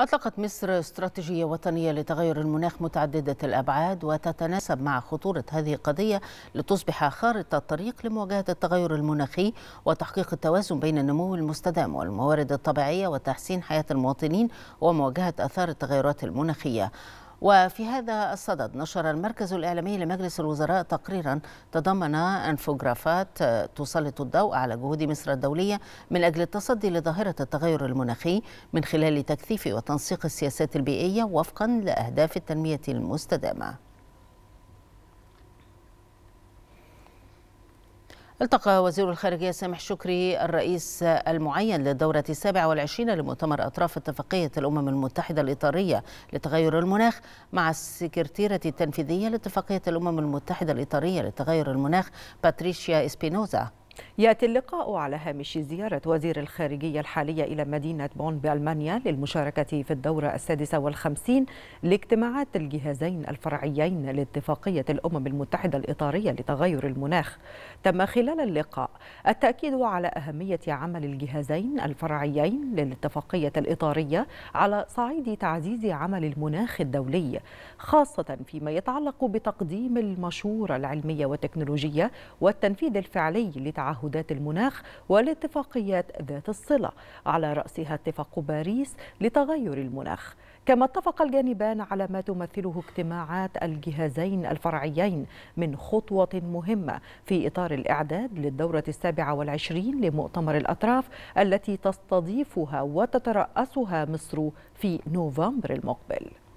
أطلقت مصر استراتيجية وطنية لتغير المناخ متعددة الأبعاد وتتناسب مع خطورة هذه القضية لتصبح خارطة طريق لمواجهة التغير المناخي وتحقيق التوازن بين النمو المستدام والموارد الطبيعية وتحسين حياة المواطنين ومواجهة آثار التغيرات المناخية. وفي هذا الصدد نشر المركز الإعلامي لمجلس الوزراء تقريرا تضمن أنفوجرافات تسلط الضوء على جهود مصر الدولية من أجل التصدي لظاهرة التغير المناخي من خلال تكثيف وتنسيق السياسات البيئية وفقا لأهداف التنمية المستدامة التقى وزير الخارجية سامح شكري الرئيس المعين للدورة السابعة والعشرين لمؤتمر أطراف اتفاقية الأمم المتحدة الإطارية لتغير المناخ مع السكرتيرة التنفيذية لاتفاقية الأمم المتحدة الإطارية لتغير المناخ باتريشيا إسبينوزا يأتي اللقاء على هامش زيارة وزير الخارجية الحالية إلى مدينة بون بألمانيا للمشاركة في الدورة السادسة والخمسين لاجتماعات الجهازين الفرعيين لاتفاقية الأمم المتحدة الإطارية لتغير المناخ تم خلال اللقاء التأكيد على أهمية عمل الجهازين الفرعيين للاتفاقية الإطارية على صعيد تعزيز عمل المناخ الدولي خاصة فيما يتعلق بتقديم المشورة العلمية والتكنولوجية والتنفيذ الفعلي لتعزيز تعهدات المناخ والاتفاقيات ذات الصلة على رأسها اتفاق باريس لتغير المناخ كما اتفق الجانبان على ما تمثله اجتماعات الجهازين الفرعيين من خطوة مهمة في إطار الإعداد للدورة السابعة والعشرين لمؤتمر الأطراف التي تستضيفها وتترأسها مصر في نوفمبر المقبل